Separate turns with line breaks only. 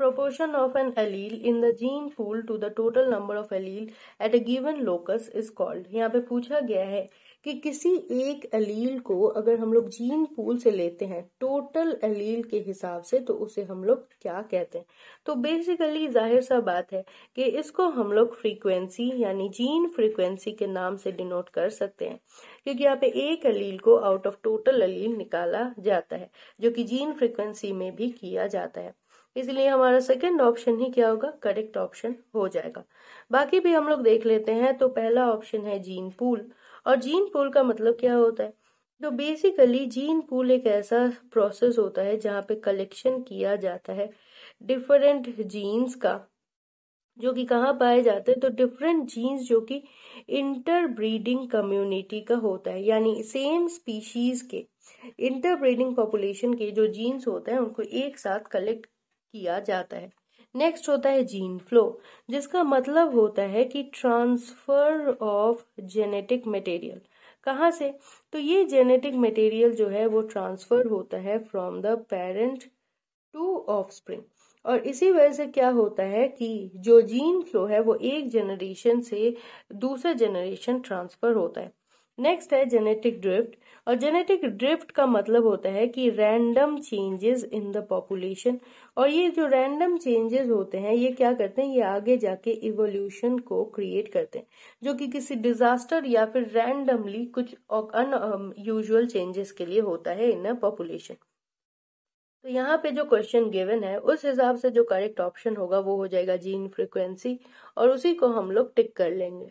proportion of an allele in the gene pool to the total number of allele at a given locus is called. यहाँ पे पूछा गया है कि किसी एक अलील को अगर हम लोग जीन पूल से लेते हैं टोटल अलील के हिसाब से तो उसे हम लोग क्या कहते हैं तो बेसिकली जाहिर सा बात है कि इसको हम लोग फ्रीक्वेंसी यानी जीन फ्रीक्वेंसी के नाम से डिनोट कर सकते हैं क्योंकि यहाँ पे एक अलील को आउट ऑफ टोटल अलील निकाला जाता है जो कि जीन फ्रीक्वेंसी में भी किया जाता है इसलिए हमारा सेकंड ऑप्शन ही क्या होगा करेक्ट ऑप्शन हो जाएगा बाकी भी हम लोग देख लेते हैं तो पहला ऑप्शन है जीन पूल और जीन पूल का मतलब क्या होता है तो बेसिकली जीन पूल एक ऐसा प्रोसेस होता है जहाँ पे कलेक्शन किया जाता है डिफरेंट जीन्स का जो कि कहाँ पाए जाते हैं तो डिफरेंट जीन्स जो कि इंटरब्रीडिंग कम्युनिटी का होता है यानी सेम स्पीशीज के इंटरब्रीडिंग पॉपुलेशन के जो जीन्स होते हैं उनको एक साथ कलेक्ट किया जाता है नेक्स्ट होता है जीन फ्लो जिसका मतलब होता है कि ट्रांसफर ऑफ जेनेटिक मटेरियल कहाँ से तो ये जेनेटिक मटेरियल जो है वो ट्रांसफर होता है from the parent to offspring और इसी वजह से क्या होता है कि जो जीन फ्लो है वो एक जनरेशन से दूसरे जनरेशन ट्रांसफर होता है नेक्स्ट है जेनेटिक ड्रिफ्ट और जेनेटिक ड्रिफ्ट का मतलब होता है कि random changes in the population और ये जो रैंडम चेंजेस होते हैं ये क्या करते हैं ये आगे जाके इवोल्यूशन को क्रिएट करते हैं जो कि किसी डिजास्टर या फिर रैंडमली कुछ यूजल चेंजेस um, के लिए होता है इन अ पॉपुलेशन तो यहाँ पे जो क्वेश्चन गिवन है उस हिसाब से जो करेक्ट ऑप्शन होगा वो हो जाएगा जीन फ्रिक्वेंसी और उसी को हम लोग टिक कर लेंगे